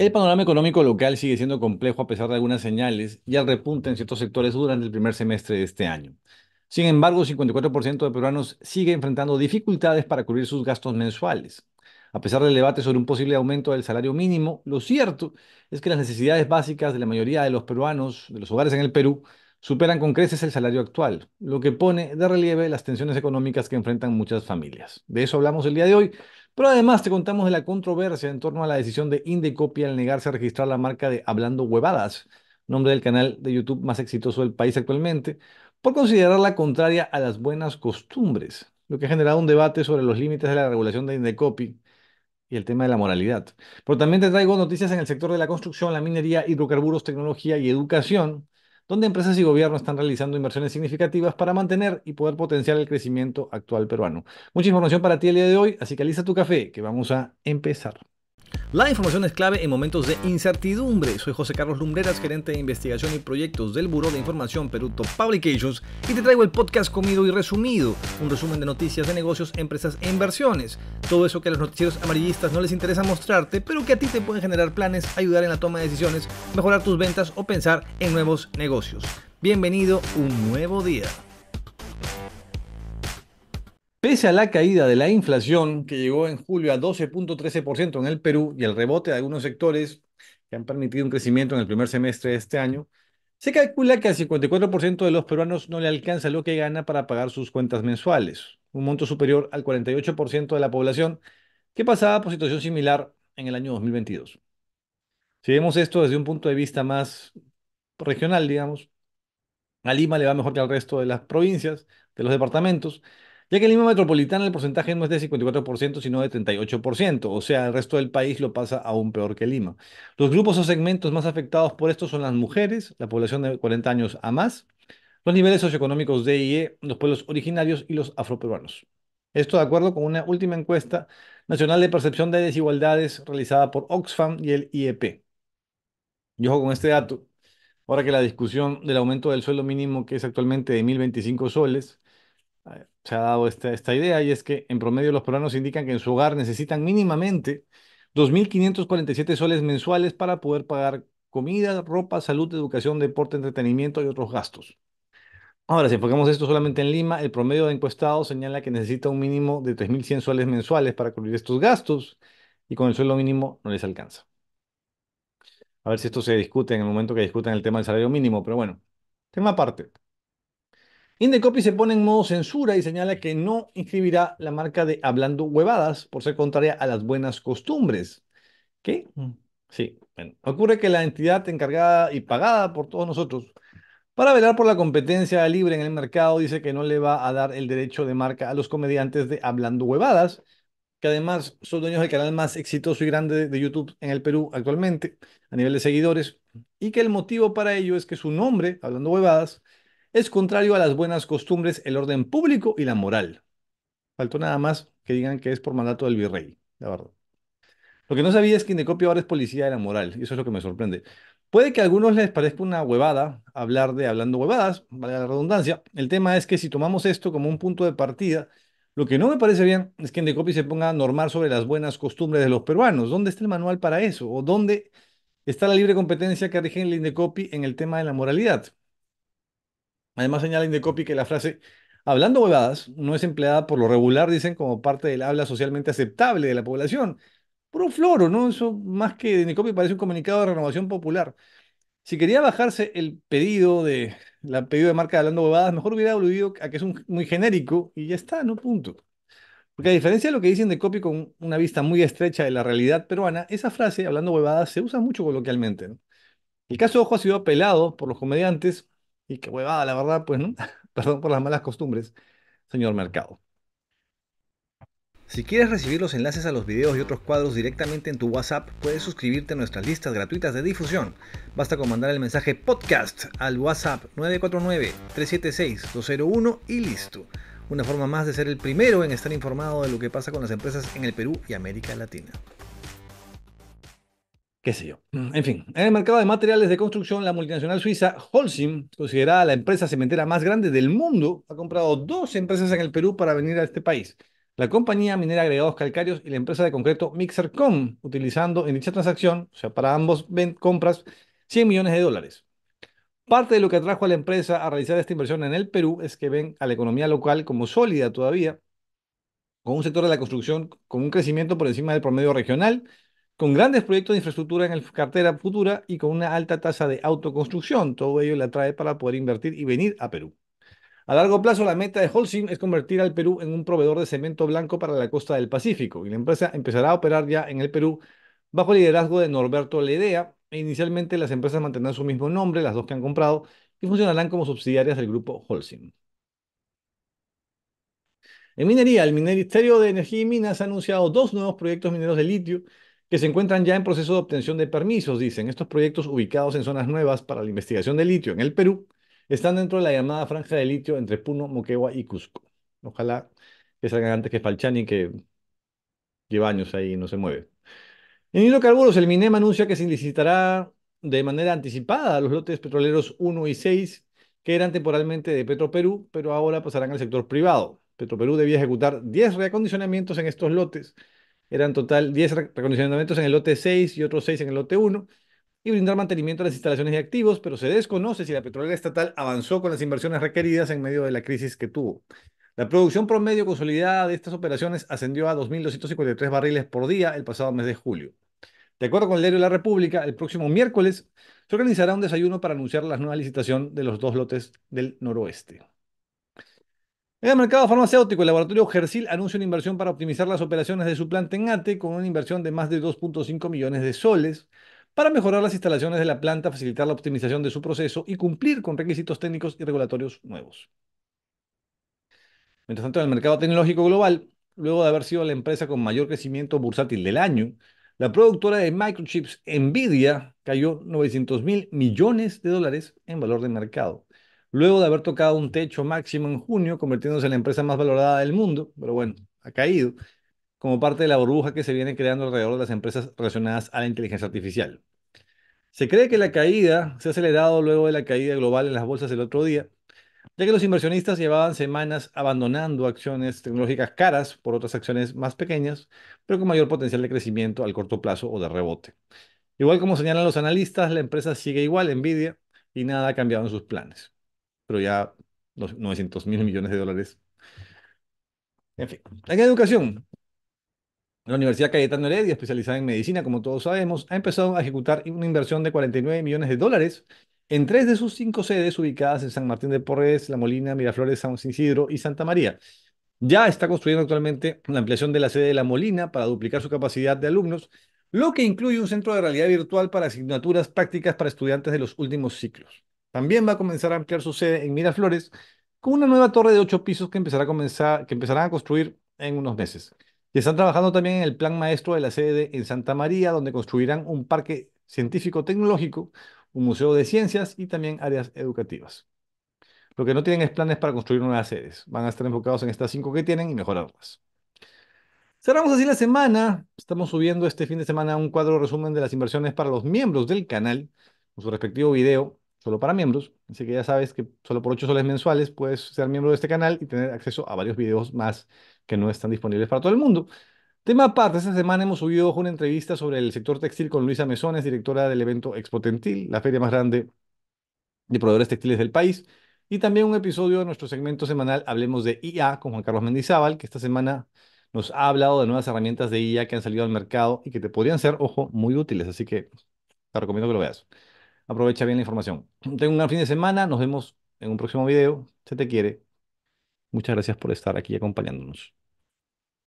El panorama económico local sigue siendo complejo a pesar de algunas señales y al repunte en ciertos sectores durante el primer semestre de este año. Sin embargo, 54% de peruanos sigue enfrentando dificultades para cubrir sus gastos mensuales. A pesar del debate sobre un posible aumento del salario mínimo, lo cierto es que las necesidades básicas de la mayoría de los peruanos, de los hogares en el Perú, superan con creces el salario actual, lo que pone de relieve las tensiones económicas que enfrentan muchas familias. De eso hablamos el día de hoy. Pero además te contamos de la controversia en torno a la decisión de Indecopy al negarse a registrar la marca de Hablando Huevadas, nombre del canal de YouTube más exitoso del país actualmente, por considerarla contraria a las buenas costumbres, lo que ha generado un debate sobre los límites de la regulación de Indecopy y el tema de la moralidad. Pero también te traigo noticias en el sector de la construcción, la minería, hidrocarburos, tecnología y educación, donde empresas y gobiernos están realizando inversiones significativas para mantener y poder potenciar el crecimiento actual peruano. Mucha información para ti el día de hoy, así que alisa tu café, que vamos a empezar. La información es clave en momentos de incertidumbre. Soy José Carlos Lumbreras, gerente de investigación y proyectos del Buró de Información Perú Publications y te traigo el podcast comido y resumido, un resumen de noticias de negocios, empresas e inversiones. Todo eso que a los noticieros amarillistas no les interesa mostrarte, pero que a ti te pueden generar planes, ayudar en la toma de decisiones, mejorar tus ventas o pensar en nuevos negocios. Bienvenido, un nuevo día. Pese a la caída de la inflación, que llegó en julio a 12.13% en el Perú y el rebote de algunos sectores que han permitido un crecimiento en el primer semestre de este año, se calcula que al 54% de los peruanos no le alcanza lo que gana para pagar sus cuentas mensuales, un monto superior al 48% de la población que pasaba por situación similar en el año 2022. Si vemos esto desde un punto de vista más regional, digamos, a Lima le va mejor que al resto de las provincias, de los departamentos, ya que en Lima Metropolitana el porcentaje no es de 54%, sino de 38%, o sea, el resto del país lo pasa aún peor que Lima. Los grupos o segmentos más afectados por esto son las mujeres, la población de 40 años a más, los niveles socioeconómicos de IE, los pueblos originarios y los afroperuanos. Esto de acuerdo con una última encuesta nacional de percepción de desigualdades realizada por Oxfam y el IEP. Y ojo con este dato, ahora que la discusión del aumento del sueldo mínimo, que es actualmente de 1.025 soles, se ha dado esta, idea y es que en promedio los peruanos indican que en su hogar necesitan mínimamente 2.547 soles mensuales para poder pagar comida, ropa, salud, educación, deporte, entretenimiento y otros gastos. Ahora, si enfocamos esto solamente en Lima, el promedio de encuestados señala que necesita un mínimo de 3.100 soles mensuales para cubrir estos gastos y con el sueldo mínimo no les alcanza. A ver si esto se discute en el momento que discutan el tema del salario mínimo, pero bueno, tema aparte. Indecopy se pone en modo censura y señala que no inscribirá la marca de Hablando Huevadas por ser contraria a las buenas costumbres. ¿Qué? Mm. Sí, bueno. Ocurre que la entidad encargada y pagada por todos nosotros para velar por la competencia libre en el mercado dice que no le va a dar el derecho de marca a los comediantes de Hablando Huevadas, que además son dueños del canal más exitoso y grande de YouTube en el Perú actualmente, a nivel de seguidores, y que el motivo para ello es que su nombre, Hablando Huevadas, es contrario a las buenas costumbres, el orden público y la moral. Faltó nada más que digan que es por mandato del virrey, la verdad. Lo que no sabía es que Indecopio ahora es policía de la moral, y eso es lo que me sorprende. Puede que a algunos les parezca una huevada hablar de hablando huevadas, vale la redundancia. El tema es que si tomamos esto como un punto de partida, lo que no me parece bien es que Indecopi se ponga a normar sobre las buenas costumbres de los peruanos. ¿Dónde está el manual para eso? ¿O dónde está la libre competencia que rige el Indecopi en el tema de la moralidad? Además, señala Indecopi que la frase hablando huevadas no es empleada por lo regular, dicen, como parte del habla socialmente aceptable de la población. Puro floro, ¿no? Eso más que de Indecopi parece un comunicado de renovación popular. Si quería bajarse el pedido de la pedido de marca de hablando huevadas, mejor hubiera aludido a que es un, muy genérico y ya está, no punto. Porque a diferencia de lo que dicen de Copy con una vista muy estrecha de la realidad peruana, esa frase, hablando huevadas, se usa mucho coloquialmente. El caso Ojo ha sido apelado por los comediantes y qué huevada, la verdad, pues, ¿no? Perdón por las malas costumbres, señor Mercado. Si quieres recibir los enlaces a los videos y otros cuadros directamente en tu WhatsApp, puedes suscribirte a nuestras listas gratuitas de difusión. Basta con mandar el mensaje podcast al WhatsApp 949-376-201 y listo. Una forma más de ser el primero en estar informado de lo que pasa con las empresas en el Perú y América Latina qué sé yo. Mm, en fin, en el mercado de materiales de construcción, la multinacional suiza Holcim, considerada la empresa cementera más grande del mundo, ha comprado dos empresas en el Perú para venir a este país. La compañía minera agregados calcáreos y la empresa de concreto Mixercom, utilizando en dicha transacción, o sea, para ambos compras, 100 millones de dólares. Parte de lo que atrajo a la empresa a realizar esta inversión en el Perú es que ven a la economía local como sólida todavía, con un sector de la construcción con un crecimiento por encima del promedio regional, con grandes proyectos de infraestructura en el cartera futura y con una alta tasa de autoconstrucción. Todo ello le atrae para poder invertir y venir a Perú. A largo plazo, la meta de Holcim es convertir al Perú en un proveedor de cemento blanco para la costa del Pacífico y la empresa empezará a operar ya en el Perú bajo el liderazgo de Norberto Ledea. E inicialmente las empresas mantendrán su mismo nombre, las dos que han comprado, y funcionarán como subsidiarias del grupo Holcim. En minería, el Ministerio de Energía y Minas ha anunciado dos nuevos proyectos mineros de litio que se encuentran ya en proceso de obtención de permisos, dicen. Estos proyectos ubicados en zonas nuevas para la investigación de litio en el Perú están dentro de la llamada franja de litio entre Puno, Moquegua y Cusco. Ojalá que salgan antes que Falchani, que lleva años ahí y no se mueve. En hidrocarburos, el Minema anuncia que se licitará de manera anticipada los lotes petroleros 1 y 6 que eran temporalmente de Petroperú, pero ahora pasarán al sector privado. Petroperú debía ejecutar 10 reacondicionamientos en estos lotes eran total 10 recondicionamientos en el lote 6 y otros 6 en el lote 1 y brindar mantenimiento a las instalaciones y activos, pero se desconoce si la petrolera estatal avanzó con las inversiones requeridas en medio de la crisis que tuvo. La producción promedio consolidada de estas operaciones ascendió a 2.253 barriles por día el pasado mes de julio. De acuerdo con el diario de la República, el próximo miércoles se organizará un desayuno para anunciar la nueva licitación de los dos lotes del noroeste. En el mercado farmacéutico, el laboratorio Gersil anuncia una inversión para optimizar las operaciones de su planta en Ate con una inversión de más de 2.5 millones de soles para mejorar las instalaciones de la planta, facilitar la optimización de su proceso y cumplir con requisitos técnicos y regulatorios nuevos. Mientras tanto, en el mercado tecnológico global, luego de haber sido la empresa con mayor crecimiento bursátil del año, la productora de microchips Nvidia cayó 900 mil millones de dólares en valor de mercado, luego de haber tocado un techo máximo en junio, convirtiéndose en la empresa más valorada del mundo, pero bueno, ha caído, como parte de la burbuja que se viene creando alrededor de las empresas relacionadas a la inteligencia artificial. Se cree que la caída se ha acelerado luego de la caída global en las bolsas el otro día, ya que los inversionistas llevaban semanas abandonando acciones tecnológicas caras por otras acciones más pequeñas, pero con mayor potencial de crecimiento al corto plazo o de rebote. Igual como señalan los analistas, la empresa sigue igual, envidia, y nada ha cambiado en sus planes pero ya 900 mil millones de dólares. En fin, la educación. La Universidad Cayetano Heredia, especializada en medicina, como todos sabemos, ha empezado a ejecutar una inversión de 49 millones de dólares en tres de sus cinco sedes ubicadas en San Martín de Porres, La Molina, Miraflores, San Isidro y Santa María. Ya está construyendo actualmente la ampliación de la sede de La Molina para duplicar su capacidad de alumnos, lo que incluye un centro de realidad virtual para asignaturas prácticas para estudiantes de los últimos ciclos. También va a comenzar a ampliar su sede en Miraflores con una nueva torre de ocho pisos que, empezará a comenzar, que empezarán a construir en unos meses. Y están trabajando también en el plan maestro de la sede en Santa María, donde construirán un parque científico-tecnológico, un museo de ciencias y también áreas educativas. Lo que no tienen es planes para construir nuevas sedes. Van a estar enfocados en estas cinco que tienen y mejorarlas. Cerramos así la semana. Estamos subiendo este fin de semana un cuadro resumen de las inversiones para los miembros del canal, con su respectivo video solo para miembros, así que ya sabes que solo por 8 soles mensuales puedes ser miembro de este canal y tener acceso a varios videos más que no están disponibles para todo el mundo. Tema aparte, esta semana hemos subido una entrevista sobre el sector textil con Luisa Mesones, directora del evento Expotentil, la feria más grande de proveedores textiles del país, y también un episodio de nuestro segmento semanal Hablemos de IA con Juan Carlos Mendizábal, que esta semana nos ha hablado de nuevas herramientas de IA que han salido al mercado y que te podrían ser, ojo, muy útiles, así que te recomiendo que lo veas aprovecha bien la información. Tengo un gran fin de semana, nos vemos en un próximo video. Se te quiere. Muchas gracias por estar aquí acompañándonos.